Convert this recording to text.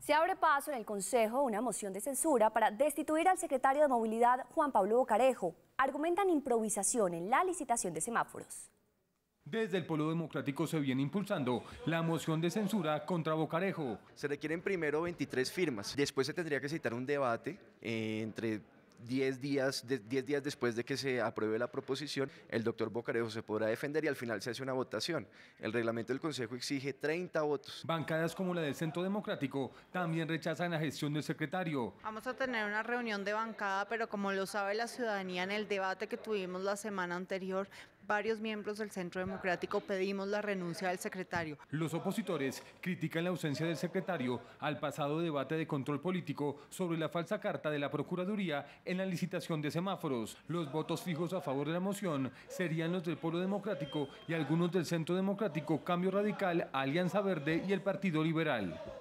Se abre paso en el Consejo una moción de censura para destituir al secretario de Movilidad Juan Pablo Bocarejo. Argumentan improvisación en la licitación de semáforos. Desde el Polo Democrático se viene impulsando la moción de censura contra Bocarejo. Se requieren primero 23 firmas, después se tendría que citar un debate eh, entre 10 días, días después de que se apruebe la proposición, el doctor Bocarejo se podrá defender y al final se hace una votación. El reglamento del Consejo exige 30 votos. Bancadas como la del Centro Democrático también rechazan la gestión del secretario. Vamos a tener una reunión de bancada, pero como lo sabe la ciudadanía en el debate que tuvimos la semana anterior, varios miembros del Centro Democrático pedimos la renuncia del secretario. Los opositores critican la ausencia del secretario al pasado debate de control político sobre la falsa carta de la Procuraduría en la licitación de semáforos. Los votos fijos a favor de la moción serían los del Pueblo Democrático y algunos del Centro Democrático, Cambio Radical, Alianza Verde y el Partido Liberal.